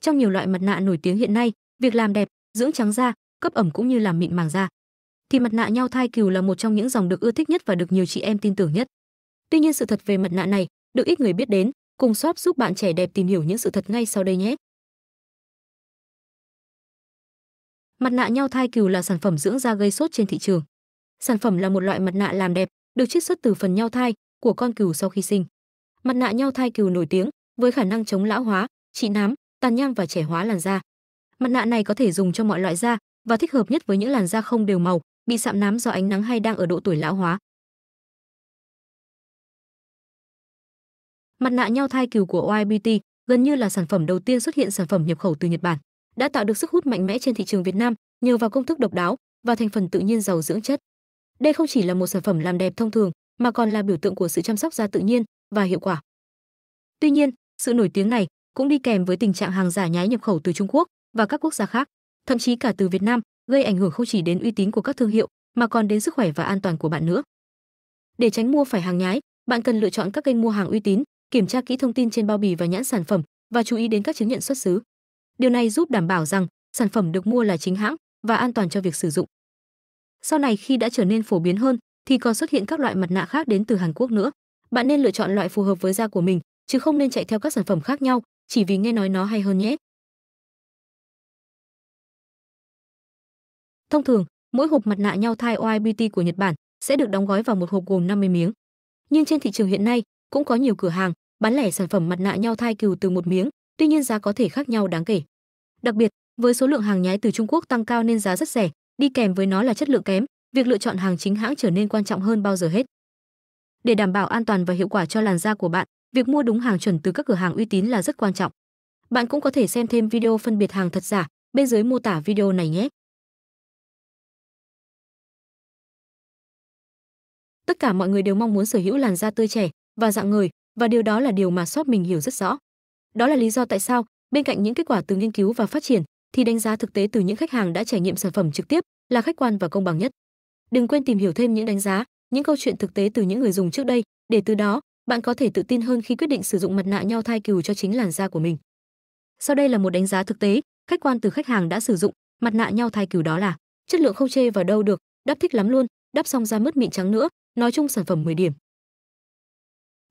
Trong nhiều loại mặt nạ nổi tiếng hiện nay, việc làm đẹp, dưỡng trắng da, cấp ẩm cũng như làm mịn màng da. Thì mặt nạ nhau thai cừu là một trong những dòng được ưa thích nhất và được nhiều chị em tin tưởng nhất. Tuy nhiên sự thật về mặt nạ này được ít người biết đến, cùng shop giúp bạn trẻ đẹp tìm hiểu những sự thật ngay sau đây nhé. Mặt nạ nhau thai cừu là sản phẩm dưỡng da gây sốt trên thị trường. Sản phẩm là một loại mặt nạ làm đẹp, được chiết xuất từ phần nhau thai của con cừu sau khi sinh. Mặt nạ nhau thai cừu nổi tiếng với khả năng chống lão hóa, trị nám, tàn nhang và trẻ hóa làn da. Mặt nạ này có thể dùng cho mọi loại da và thích hợp nhất với những làn da không đều màu, bị sạm nám do ánh nắng hay đang ở độ tuổi lão hóa. Mặt nạ nhau thai cừu của YBT gần như là sản phẩm đầu tiên xuất hiện sản phẩm nhập khẩu từ Nhật Bản, đã tạo được sức hút mạnh mẽ trên thị trường Việt Nam nhờ vào công thức độc đáo và thành phần tự nhiên giàu dưỡng chất. Đây không chỉ là một sản phẩm làm đẹp thông thường mà còn là biểu tượng của sự chăm sóc da tự nhiên và hiệu quả. Tuy nhiên, sự nổi tiếng này cũng đi kèm với tình trạng hàng giả nhái nhập khẩu từ Trung Quốc và các quốc gia khác, thậm chí cả từ Việt Nam, gây ảnh hưởng không chỉ đến uy tín của các thương hiệu mà còn đến sức khỏe và an toàn của bạn nữa. Để tránh mua phải hàng nhái, bạn cần lựa chọn các kênh mua hàng uy tín, kiểm tra kỹ thông tin trên bao bì và nhãn sản phẩm và chú ý đến các chứng nhận xuất xứ. Điều này giúp đảm bảo rằng sản phẩm được mua là chính hãng và an toàn cho việc sử dụng. Sau này khi đã trở nên phổ biến hơn thì còn xuất hiện các loại mặt nạ khác đến từ Hàn Quốc nữa. Bạn nên lựa chọn loại phù hợp với da của mình chứ không nên chạy theo các sản phẩm khác nhau chỉ vì nghe nói nó hay hơn nhé. Thông thường, mỗi hộp mặt nạ nhau thai OIBT của Nhật Bản sẽ được đóng gói vào một hộp gồm 50 miếng. Nhưng trên thị trường hiện nay cũng có nhiều cửa hàng bán lẻ sản phẩm mặt nạ nhau thai cừu từ một miếng, tuy nhiên giá có thể khác nhau đáng kể. Đặc biệt, với số lượng hàng nhái từ Trung Quốc tăng cao nên giá rất rẻ, đi kèm với nó là chất lượng kém, việc lựa chọn hàng chính hãng trở nên quan trọng hơn bao giờ hết. Để đảm bảo an toàn và hiệu quả cho làn da của bạn, việc mua đúng hàng chuẩn từ các cửa hàng uy tín là rất quan trọng. Bạn cũng có thể xem thêm video phân biệt hàng thật giả bên dưới mô tả video này nhé. Tất cả mọi người đều mong muốn sở hữu làn da tươi trẻ và dạng người và điều đó là điều mà shop mình hiểu rất rõ. Đó là lý do tại sao, bên cạnh những kết quả từ nghiên cứu và phát triển thì đánh giá thực tế từ những khách hàng đã trải nghiệm sản phẩm trực tiếp là khách quan và công bằng nhất. Đừng quên tìm hiểu thêm những đánh giá, những câu chuyện thực tế từ những người dùng trước đây để từ đó bạn có thể tự tin hơn khi quyết định sử dụng mặt nạ nhau thai cừu cho chính làn da của mình. Sau đây là một đánh giá thực tế, khách quan từ khách hàng đã sử dụng mặt nạ nhau thai cừu đó là chất lượng không chê vào đâu được, đắp thích lắm luôn, đắp xong da mướt mịn trắng nữa, nói chung sản phẩm 10 điểm.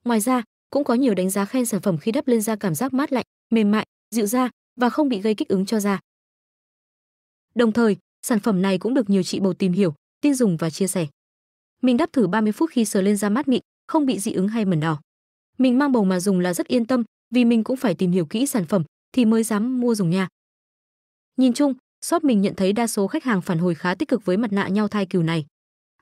Ngoài ra, cũng có nhiều đánh giá khen sản phẩm khi đắp lên da cảm giác mát lạnh, mềm mại, dịu da và không bị gây kích ứng cho da. Đồng thời, sản phẩm này cũng được nhiều chị bầu tìm hiểu, tin dùng và chia sẻ. Mình đắp thử 30 phút khi sờ lên da mát mịn, không bị dị ứng hay mẩn đỏ. Mình mang bầu mà dùng là rất yên tâm, vì mình cũng phải tìm hiểu kỹ sản phẩm thì mới dám mua dùng nha. Nhìn chung, shop mình nhận thấy đa số khách hàng phản hồi khá tích cực với mặt nạ nhau thai cừu này.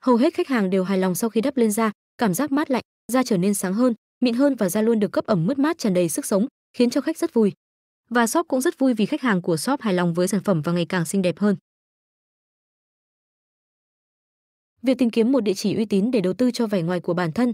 Hầu hết khách hàng đều hài lòng sau khi đắp lên da, cảm giác mát lạnh, da trở nên sáng hơn, mịn hơn và da luôn được cấp ẩm mướt mát tràn đầy sức sống, khiến cho khách rất vui. Và shop cũng rất vui vì khách hàng của shop hài lòng với sản phẩm và ngày càng xinh đẹp hơn. Việc tìm kiếm một địa chỉ uy tín để đầu tư cho vẻ ngoài của bản thân